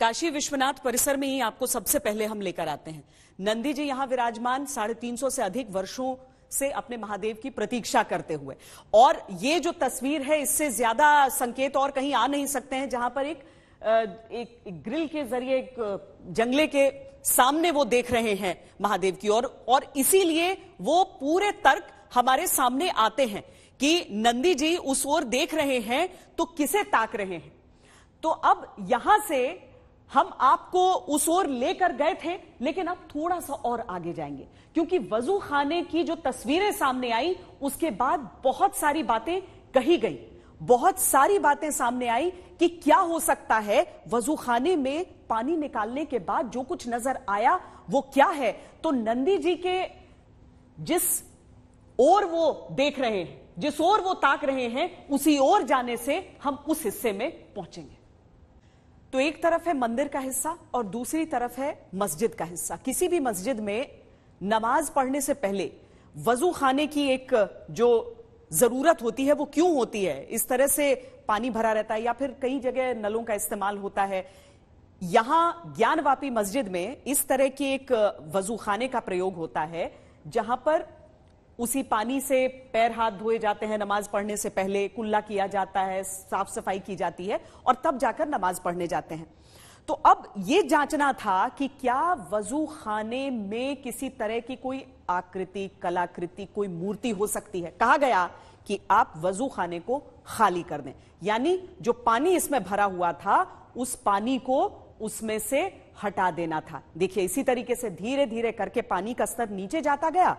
काशी विश्वनाथ परिसर में ही आपको सबसे पहले हम लेकर आते हैं नंदी जी यहाँ विराजमान साढ़े तीन सौ से अधिक वर्षों से अपने महादेव की प्रतीक्षा करते हुए और ये जो तस्वीर है इससे ज्यादा संकेत और कहीं आ नहीं सकते हैं जहां पर एक एक, एक ग्रिल के जरिए एक जंगले के सामने वो देख रहे हैं महादेव की ओर और, और इसीलिए वो पूरे तर्क हमारे सामने आते हैं कि नंदी जी उस ओर देख रहे हैं तो किसे ताक रहे हैं तो अब यहां से हम आपको उस ओर लेकर गए थे लेकिन अब थोड़ा सा और आगे जाएंगे क्योंकि वजू खाने की जो तस्वीरें सामने आई उसके बाद बहुत सारी बातें कही गई बहुत सारी बातें सामने आई कि क्या हो सकता है वजू खाने में पानी निकालने के बाद जो कुछ नजर आया वो क्या है तो नंदी जी के जिस ओर वो देख रहे हैं जिस ओर वो ताक रहे हैं उसी ओर जाने से हम उस हिस्से में पहुंचेंगे तो एक तरफ है मंदिर का हिस्सा और दूसरी तरफ है मस्जिद का हिस्सा किसी भी मस्जिद में नमाज पढ़ने से पहले वजू खाने की एक जो जरूरत होती है वो क्यों होती है इस तरह से पानी भरा रहता है या फिर कई जगह नलों का इस्तेमाल होता है यहां ज्ञानवापी मस्जिद में इस तरह के एक वजू खाने का प्रयोग होता है जहां पर उसी पानी से पैर हाथ धोए जाते हैं नमाज पढ़ने से पहले कुल्ला किया जाता है साफ सफाई की जाती है और तब जाकर नमाज पढ़ने जाते हैं तो अब यह जांचना था कि क्या वजू खाने में किसी तरह की कोई आकृति कलाकृति कोई मूर्ति हो सकती है कहा गया कि आप वजू खाने को खाली कर दें यानी जो पानी इसमें भरा हुआ था उस पानी को उसमें से हटा देना था देखिए इसी तरीके से धीरे धीरे करके पानी का स्तर नीचे जाता गया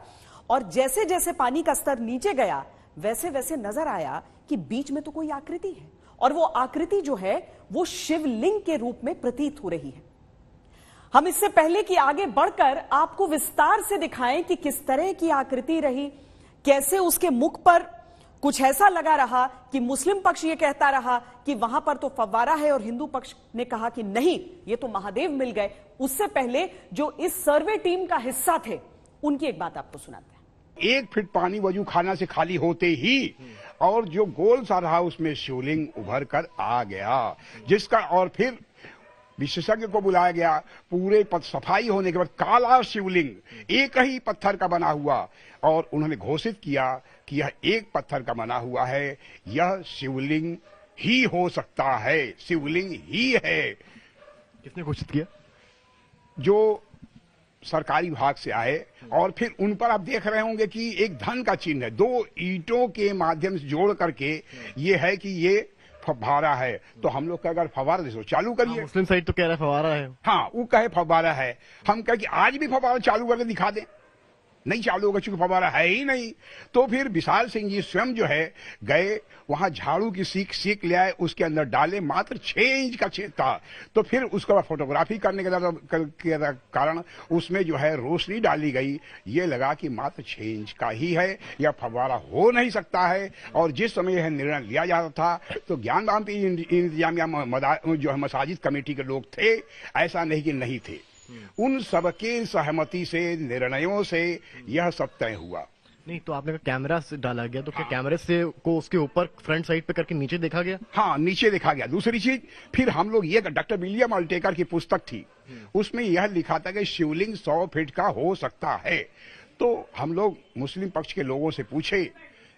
और जैसे जैसे पानी का स्तर नीचे गया वैसे वैसे नजर आया कि बीच में तो कोई आकृति है और वो आकृति जो है वो शिवलिंग के रूप में प्रतीत हो रही है हम इससे पहले कि आगे बढ़कर आपको विस्तार से दिखाएं कि किस तरह की आकृति रही कैसे उसके मुख पर कुछ ऐसा लगा रहा कि मुस्लिम पक्ष यह कहता रहा कि वहां पर तो फवारा है और हिंदू पक्ष ने कहा कि नहीं ये तो महादेव मिल गए उससे पहले जो इस सर्वे टीम का हिस्सा थे उनकी एक बात आपको सुनाते एक फिट पानी वजू खाना से खाली होते ही और जो गोल सा रहा उसमें शिवलिंग उभर कर आ गया जिसका और फिर विशेषज्ञ को बुलाया गया पूरे सफाई होने के बाद काला शिवलिंग एक ही पत्थर का बना हुआ और उन्होंने घोषित किया कि यह एक पत्थर का बना हुआ है यह शिवलिंग ही हो सकता है शिवलिंग ही है किसने घोषित किया जो सरकारी विभाग से आए और फिर उन पर आप देख रहे होंगे कि एक धन का चिन्ह है दो ईटों के माध्यम से जोड़ करके ये है कि ये फवारा है तो हम लोग का अगर फवारा देखो चालू हाँ, करिए मुस्लिम साइड तो कह रहा है फवारा है हाँ वो कहे फवारा है हम कहे कि आज भी फवारा चालू करके दिखा दें नहीं चालू होगा चूंकि फवारा है ही नहीं तो फिर विशाल सिंह जी स्वयं जो है गए वहां झाड़ू की सीख सीख ले आए उसके अंदर डाले मात्र छह इंच का छेद था तो फिर उसका फोटोग्राफी करने के कारण उसमें जो है रोशनी डाली गई ये लगा कि मात्र छह इंच का ही है या फवारा हो नहीं सकता है और जिस समय यह निर्णय लिया जाता था तो ज्ञान राम इंतजामिया जो है मसाजिद कमेटी के लोग थे ऐसा नहीं कि नहीं थे उन सबके सहमति से निर्णयों से यह सब तय हुआ नहीं तो आपने कैमरा से डाला गया तो क्या हाँ। कैमरे से को उसके ऊपर फ्रंट साइड पे करके नीचे देखा गया हाँ नीचे देखा गया दूसरी चीज फिर हम लोग ये डॉक्टर विलियम अल्टेकर की पुस्तक थी हम्म। उसमें यह लिखा था कि शिवलिंग सौ फीट का हो सकता है तो हम लोग मुस्लिम पक्ष के लोगों से पूछे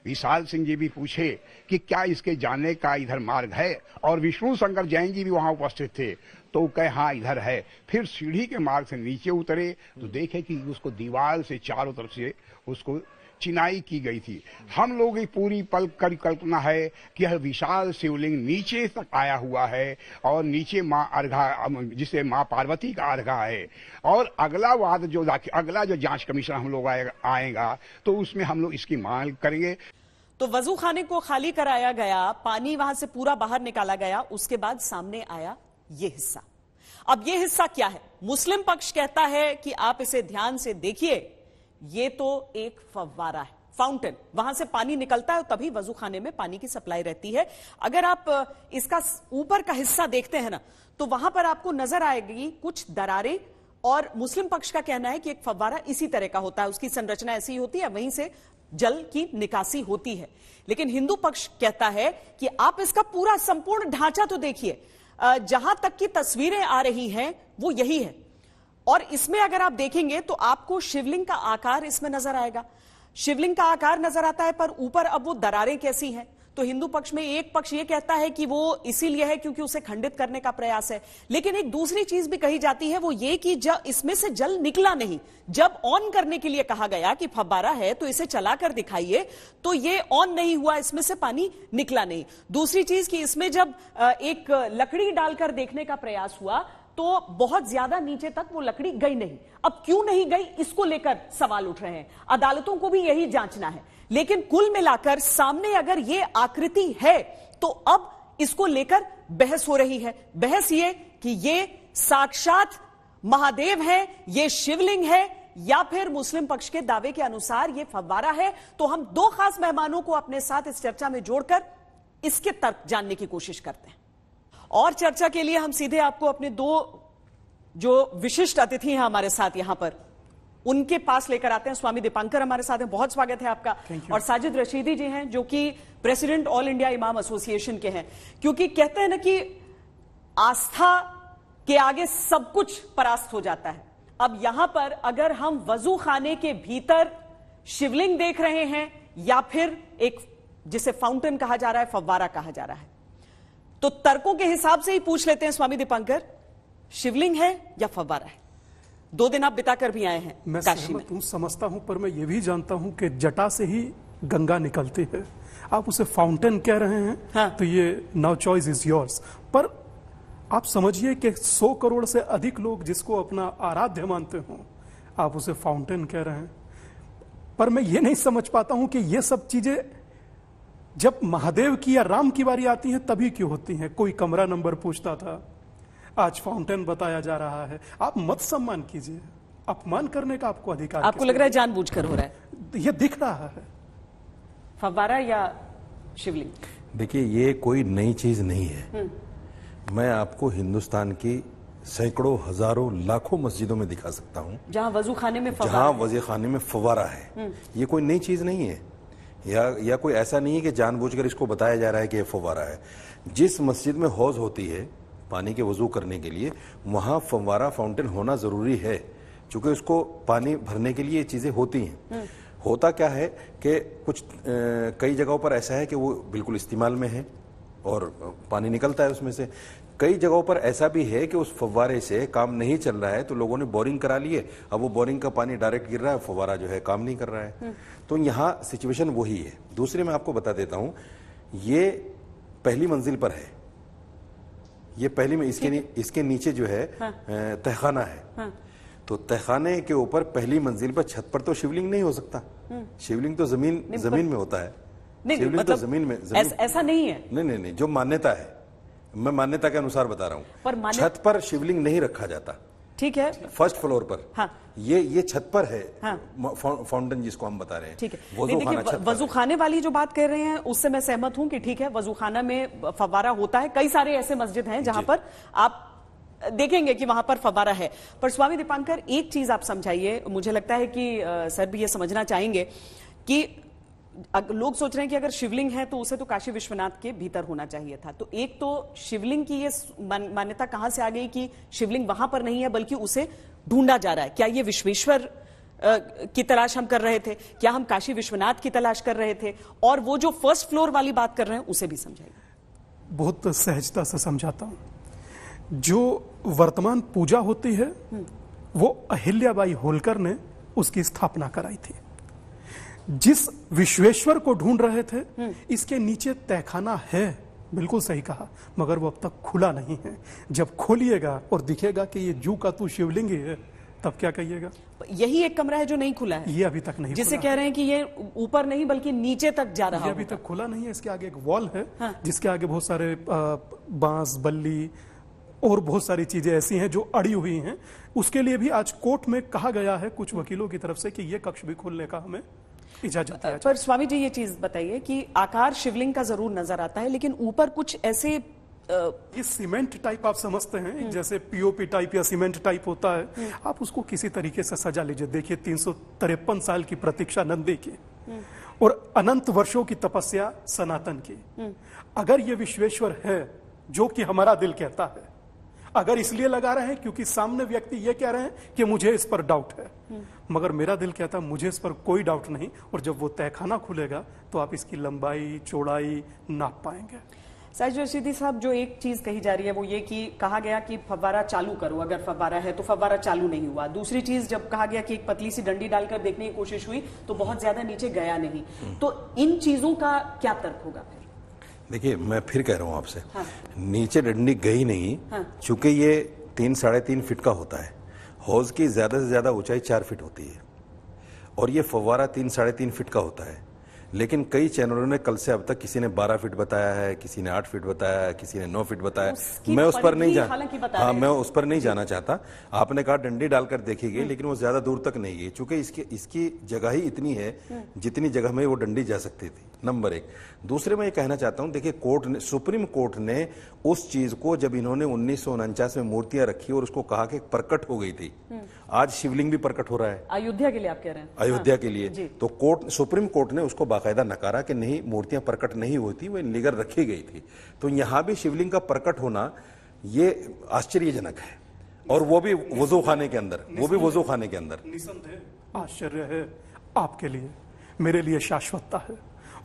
विशाल सिंह जी भी पूछे कि क्या इसके जाने का इधर मार्ग है और विष्णु शंकर जैन जी भी वहां उपस्थित थे तो कहे हाँ इधर है फिर सीढ़ी के मार्ग से नीचे उतरे तो देखे कि उसको दीवार से चारों तरफ से उसको चिनाई की गई थी हम लोग की पूरी पल कर कल्पना है कि यह विशाल शिवलिंग नीचे तक आया हुआ है और नीचे माँ अर्घा जिसे माँ पार्वती का अर्घा है और अगला वाद जो अगला जो जांच कमीशन हम लोग आएगा तो उसमें हम लोग इसकी मांग करेंगे तो वजू खाने को खाली कराया गया पानी वहां से पूरा बाहर निकाला गया उसके बाद सामने आया यह हिस्सा अब यह हिस्सा क्या है मुस्लिम पक्ष कहता है कि आप इसे ध्यान से देखिए यह तो एक फव्वारा है फाउंटेन वहां से पानी निकलता है तभी वजू खाने में पानी की सप्लाई रहती है अगर आप इसका ऊपर का हिस्सा देखते हैं ना तो वहां पर आपको नजर आएगी कुछ दरारें और मुस्लिम पक्ष का कहना है कि एक फव्वारा इसी तरह का होता है उसकी संरचना ऐसी होती है वहीं से जल की निकासी होती है लेकिन हिंदू पक्ष कहता है कि आप इसका पूरा संपूर्ण ढांचा तो देखिए जहां तक की तस्वीरें आ रही हैं वो यही है और इसमें अगर आप देखेंगे तो आपको शिवलिंग का आकार इसमें नजर आएगा शिवलिंग का आकार नजर आता है पर ऊपर अब वो दरारें कैसी हैं तो हिंदू पक्ष में एक पक्ष ये कहता है कि वो इसीलिए है क्योंकि उसे खंडित करने का प्रयास है लेकिन एक दूसरी चीज भी कही जाती है वो ये कि जब इसमें से जल निकला नहीं जब ऑन करने के लिए कहा गया कि फब्बारा है तो इसे चलाकर दिखाइए तो ये ऑन नहीं हुआ इसमें से पानी निकला नहीं दूसरी चीज कि इसमें जब एक लकड़ी डालकर देखने का प्रयास हुआ तो बहुत ज्यादा नीचे तक वो लकड़ी गई नहीं अब क्यों नहीं गई इसको लेकर सवाल उठ रहे हैं अदालतों को भी यही जांचना है लेकिन कुल मिलाकर सामने अगर ये आकृति है तो अब इसको लेकर बहस हो रही है बहस ये कि ये साक्षात महादेव है ये शिवलिंग है या फिर मुस्लिम पक्ष के दावे के अनुसार यह फवारा है तो हम दो खास मेहमानों को अपने साथ इस चर्चा में जोड़कर इसके तर्क जानने की कोशिश करते हैं और चर्चा के लिए हम सीधे आपको अपने दो जो विशिष्ट अतिथि हैं हमारे साथ यहां पर उनके पास लेकर आते हैं स्वामी दीपांकर हमारे साथ हैं बहुत स्वागत है आपका और साजिद रशीदी जी हैं जो कि president All India Imam Association के हैं क्योंकि कहते हैं ना कि आस्था के आगे सब कुछ परास्त हो जाता है अब यहां पर अगर हम वजू खाने के भीतर शिवलिंग देख रहे हैं या फिर एक जिसे फाउंटेन कहा जा रहा है फव्वारा कहा जा रहा है तो तर्कों के हिसाब से ही पूछ लेते हैं स्वामी दीपांकर शिवलिंग है या फव्वारा है दो दिन आप बिताकर भी आए हैं मैं काशी में हूं, समझता हूं पर मैं ये भी जानता हूं कि जटा से ही गंगा निकलती है आप उसे फाउंटेन कह रहे हैं हाँ। तो ये नाउ चॉइस इज योर्स पर आप समझिए कि सौ करोड़ से अधिक लोग जिसको अपना आराध्य मानते हो आप उसे फाउंटेन कह रहे हैं पर मैं ये नहीं समझ पाता हूं कि ये सब चीजें जब महादेव की या राम की बारी आती है तभी क्यों होती है कोई कमरा नंबर पूछता था आज फाउंटेन बताया जा रहा है आप मत सम्मान कीजिए अपमान करने का आपको अधिकार आपको लग रहा है जानबूझकर हो रहा है यह दिख रहा है फवारा या शिवलिंग देखिए ये कोई नई चीज नहीं है हम्म। मैं आपको हिंदुस्तान की सैकड़ों हजारों लाखों मस्जिदों में दिखा सकता हूँ जहाँ वजू खाने में जहाँ वजू खाने में फवारा है हम्म। ये कोई नई चीज नहीं है या या कोई ऐसा नहीं है कि जानबूझकर इसको बताया जा रहा है कि ये फवारा है जिस मस्जिद में हौज होती है पानी के वजू करने के लिए वहाँ फवारा फाउंटेन होना ज़रूरी है चूँकि उसको पानी भरने के लिए ये चीज़ें होती हैं हम्म। होता क्या है कि कुछ कई जगहों पर ऐसा है कि वो बिल्कुल इस्तेमाल में है और पानी निकलता है उसमें से कई जगहों पर ऐसा भी है कि उस फव्वारे से काम नहीं चल रहा है तो लोगों ने बोरिंग करा लिए अब वो बोरिंग का पानी डायरेक्ट गिर रहा है फव्वारा जो है काम नहीं कर रहा है हम्म। तो यहाँ सिचुएशन वही है दूसरे मैं आपको बता देता हूँ ये पहली मंजिल पर है ये पहली में इसके नी, इसके नीचे जो है हाँ। तहखाना है हाँ। तो तहखाने के ऊपर पहली मंजिल पर छत पर तो शिवलिंग नहीं हो सकता हम्म। शिवलिंग तो जमीन जमीन में होता है शिवलिंग तो मतलब तो जमीन में जमीन, ऐस, ऐसा नहीं है नहीं नहीं नहीं जो मान्यता है मैं मान्यता के अनुसार बता रहा हूँ पर छत पर शिवलिंग नहीं रखा जाता ठीक है फर्स्ट फ्लोर पर हाँ ये ये छत पर है हाँ। फाउंटेन जिसको हम बता रहे हैं ठीक है वजू खाना वजू खाने वाली जो बात कर रहे हैं उससे मैं सहमत हूँ कि ठीक है वजू खाना में फवारा होता है कई सारे ऐसे मस्जिद हैं जहां पर आप देखेंगे कि वहां पर फवारा है पर स्वामी दीपांकर एक चीज आप समझाइए मुझे लगता है कि सर भी ये समझना चाहेंगे कि लोग सोच रहे हैं कि अगर शिवलिंग है तो उसे तो काशी विश्वनाथ के भीतर होना चाहिए था तो एक तो शिवलिंग की ये मान्यता कहां से आ गई कि शिवलिंग वहां पर नहीं है बल्कि उसे ढूंढा जा रहा है क्या ये विश्वेश्वर की तलाश हम कर रहे थे क्या हम काशी विश्वनाथ की तलाश कर रहे थे और वो जो फर्स्ट फ्लोर वाली बात कर रहे हैं उसे भी समझाइए बहुत सहजता से समझाता हूं जो वर्तमान पूजा होती है हम्म। वो अहिल्याबाई होलकर ने उसकी स्थापना कराई थी जिस विश्वेश्वर को ढूंढ रहे थे हम्म। इसके नीचे तहखाना है बिल्कुल सही कहा मगर वो अब तक खुला नहीं है जब खोलिएगा और दिखेगा कि ये जू का तू शिवलिंग है तब क्या कहिएगा यही एक कमरा है जो नहीं खुला है ये अभी तक नहीं जिसे कह रहे हैं कि ये ऊपर नहीं बल्कि नीचे तक जा रहा है अभी तक खुला नहीं है इसके आगे एक वॉल है हाँ। जिसके आगे बहुत सारे बांस बल्ली और बहुत सारी चीजें ऐसी हैं जो अड़ी हुई हैं उसके लिए भी आज कोर्ट में कहा गया है कुछ वकीलों की तरफ से कि ये कक्ष भी खोलने का हमें इजाजत पर स्वामी जी ये चीज बताइए कि आकार शिवलिंग का जरूर नजर आता है लेकिन ऊपर कुछ ऐसे ये सीमेंट टाइप आप समझते हैं हम्म। जैसे पीओपी टाइप या सीमेंट टाइप होता है हम्म। आप उसको किसी तरीके से सजा लीजिए देखिए तीन साल की प्रतीक्षा नंदी की हम्म। और अनंत वर्षों की तपस्या सनातन की अगर ये विश्वेश्वर है जो कि हमारा दिल कहता है अगर इसलिए लगा रहे हैं क्योंकि सामने व्यक्ति ये कह रहे हैं कि मुझे इस पर डाउट है मगर मेरा दिल कहता है मुझे इस पर कोई डाउट नहीं और जब वो तहखाना खुलेगा तो आप इसकी लंबाई चौड़ाई नाप पाएंगे साइज रशीदी साहब जो एक चीज कही जा रही है वो ये कि कहा गया कि फव्वारा चालू करो अगर फव्वारा है तो फव्वारा चालू नहीं हुआ दूसरी चीज जब कहा गया कि एक पतली सी डंडी डालकर देखने की कोशिश हुई तो बहुत ज्यादा नीचे गया नहीं तो इन चीजों का क्या तर्क होगा देखिए मैं फिर कह रहा हूँ आपसे हाँ। नीचे डंडी गई नहीं हाँ। चूंकि ये तीन साढ़े तीन फिट का होता है हौज की ज्यादा से ज्यादा ऊंचाई चार फिट होती है और ये फवारा तीन साढ़े तीन फिट का होता है लेकिन कई चैनलों ने कल से अब तक किसी ने बारह फिट बताया है किसी ने आठ फिट बताया है किसी ने नौ फिट बताया मैं तो उस पर नहीं जाना हाँ मैं उस पर नहीं जाना चाहता आपने कहा डंडी डालकर देखी गई हम्म। लेकिन वो ज्यादा दूर तक नहीं गई चूंकि इसकी इसकी जगह ही इतनी है हम्म। जितनी जगह में वो डंडी जा सकती थी नंबर एक दूसरे मैं ये कहना चाहता हूँ देखिए कोर्ट ने सुप्रीम कोर्ट ने उस चीज को जब इन्होंने उन्नीस में मूर्तियां रखी और उसको कहा कि प्रकट हो गई थी हम्म। आज शिवलिंग भी प्रकट हो रहा है अयोध्या के लिए आप कह रहे हैं हाँ, अयोध्या हाँ, के लिए तो कोर्ट सुप्रीम कोर्ट ने उसको बाकायदा नकारा कि नहीं मूर्तियां प्रकट नहीं हुई थी वो निगर रखी गई थी तो यहाँ भी शिवलिंग का प्रकट होना ये आश्चर्यजनक है और वो भी वजू खाने के अंदर वो भी वजू खाने के अंदर आश्चर्य है आपके लिए मेरे लिए शाश्वतता है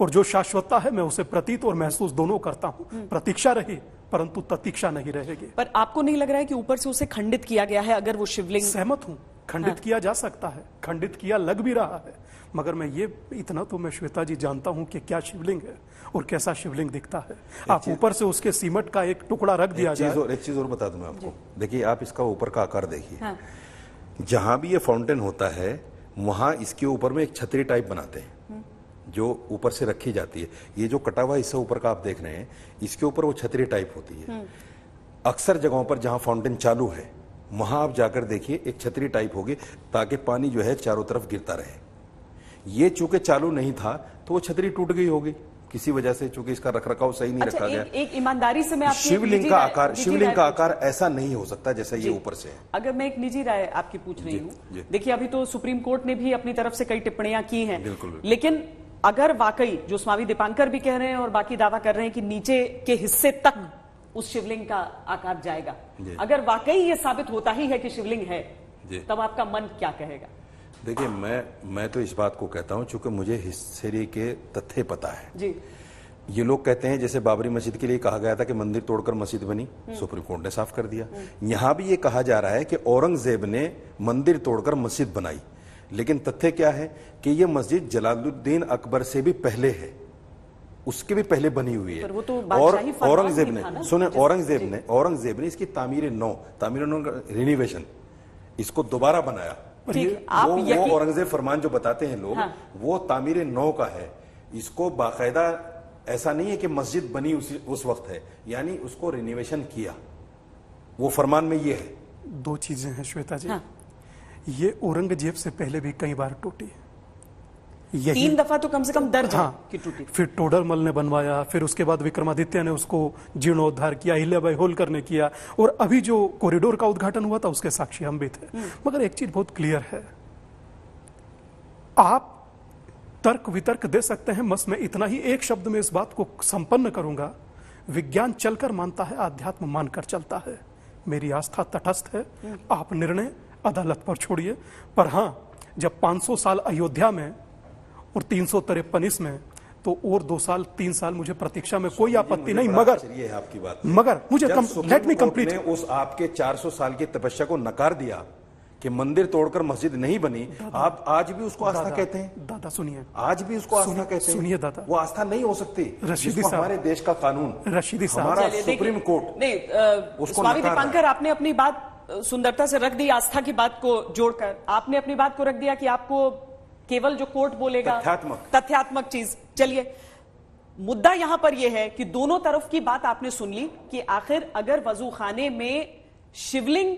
और जो शाश्वतता है मैं उसे प्रतीत और महसूस दोनों करता हूँ हम्म। प्रतीक्षा रही परंतु प्रतीक्षा नहीं रहेगी पर आपको नहीं लग रहा है कि ऊपर से उसे खंडित किया गया है अगर वो शिवलिंग सहमत हूँ खंडित हाँ। किया जा सकता है खंडित किया लग भी रहा है मगर मैं ये इतना तो मैं श्वेता जी जानता हूँ कि क्या शिवलिंग है और कैसा शिवलिंग दिखता है आप ऊपर से उसके सीमट का एक टुकड़ा रख दिया जाए और एक चीज और बता दू मैं आपको देखिए आप इसका ऊपर का आकार देखिए हाँ। जहां भी ये फाउंटेन होता है वहां इसके ऊपर में एक छतरी टाइप बनाते हैं जो ऊपर से रखी जाती है ये जो कटा हुआ हिस्सा ऊपर का आप देख रहे हैं इसके ऊपर वो छतरी टाइप होती है हम्म। अक्सर जगहों पर जहाँ फाउंटेन चालू है वहां आप जाकर देखिए एक छतरी टाइप होगी ताकि पानी जो है चारों तरफ गिरता रहे ये चूंकि चालू नहीं था तो वो छतरी टूट गई होगी किसी वजह से चूंकि इसका रख रखाव सही नहीं अच्छा, रखा गया एक ईमानदारी से मैं शिवलिंग का आकार शिवलिंग का आकार ऐसा नहीं हो सकता जैसा ये ऊपर से है अगर मैं एक निजी राय आपकी पूछ रही हूँ देखिए अभी तो सुप्रीम कोर्ट ने भी अपनी तरफ से कई टिप्पणियां की हैं लेकिन अगर वाकई जो स्वामी दीपांकर भी कह रहे हैं और बाकी दावा कर रहे हैं कि नीचे के हिस्से तक उस शिवलिंग का आकार जाएगा अगर वाकई ये साबित होता ही है कि शिवलिंग है तब आपका मन क्या कहेगा देखिए मैं मैं तो इस बात को कहता हूँ चूंकि मुझे हिस्सेरी के तथ्य पता है जी ये लोग कहते हैं जैसे बाबरी मस्जिद के लिए कहा गया था कि मंदिर तोड़कर मस्जिद बनी हम्म। सुप्रीम कोर्ट ने साफ कर दिया हम्म। यहाँ भी ये कहा जा रहा है कि औरंगजेब ने मंदिर तोड़कर मस्जिद बनाई लेकिन तथ्य क्या है कि ये मस्जिद जलालुद्दीन अकबर से भी पहले है उसके भी पहले बनी हुई है तो और औरंगजेब ने सुने औरंगजेब ने औरंगजेब ने इसकी तामीर नौ तामीर नौ का रिनिवेशन इसको दोबारा बनाया वो, वो औरंगजेब फरमान जो बताते हैं लोग हाँ। वो तामीर नौ का है इसको बाकायदा ऐसा नहीं है कि मस्जिद बनी उस, उस वक्त है यानी उसको रिनिवेशन किया वो फरमान में ये है दो चीजें हैं श्वेता जी हाँ। ये औरंगजेब से पहले भी कई बार टूटी तीन दफा तो कम से कम दर्ज हाँ की टूटी फिर टोडरमल ने बनवाया फिर उसके बाद विक्रमादित्य ने उसको जीर्णोद्धार किया अहिल्याबाई होलकर ने किया और अभी जो कॉरिडोर का उद्घाटन हुआ था उसके साक्षी हम भी थे हम्म। मगर एक चीज बहुत क्लियर है आप तर्क वितर्क दे सकते हैं मस में इतना ही एक शब्द में इस बात को संपन्न करूंगा विज्ञान चलकर मानता है आध्यात्म मानकर चलता है मेरी आस्था तटस्थ है हम्म। आप निर्णय अदालत पर छोड़िए पर हाँ जब 500 साल अयोध्या में और तीन सौ तिरपन इसमें तो और दो साल तीन साल मुझे प्रतीक्षा में कोई आपत्ति नहीं मगर ये है आपकी बात मगर मुझे लेट मी कंप्लीट उस आपके 400 साल की तपस्या को नकार दिया कि मंदिर तोड़कर मस्जिद नहीं बनी आप आज भी उसको आस्था कहते हैं दादा सुनिए आज भी उसको आस्था कहते हैं सुनिए दादा वो आस्था नहीं हो सकती रशीदी हमारे देश का कानून रशीदी सुप्रीम कोर्ट नहीं उसको दीपांकर आपने अपनी बात सुंदरता से रख दी आस्था की बात को जोड़कर आपने अपनी बात को रख दिया कि आपको केवल जो कोर्ट बोलेगा तथ्यात्मक तथ्यात्मक चीज चलिए मुद्दा यहां पर यह है कि दोनों तरफ की बात आपने सुन ली कि आखिर अगर वजू खाने में शिवलिंग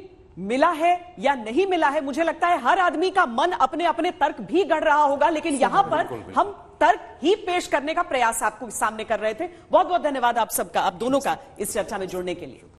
मिला है या नहीं मिला है मुझे लगता है हर आदमी का मन अपने अपने तर्क भी गढ़ रहा होगा लेकिन यहां पर हम तर्क ही पेश करने का प्रयास आपको सामने कर रहे थे बहुत बहुत धन्यवाद आप सबका आप दोनों का इस चर्चा में जुड़ने के लिए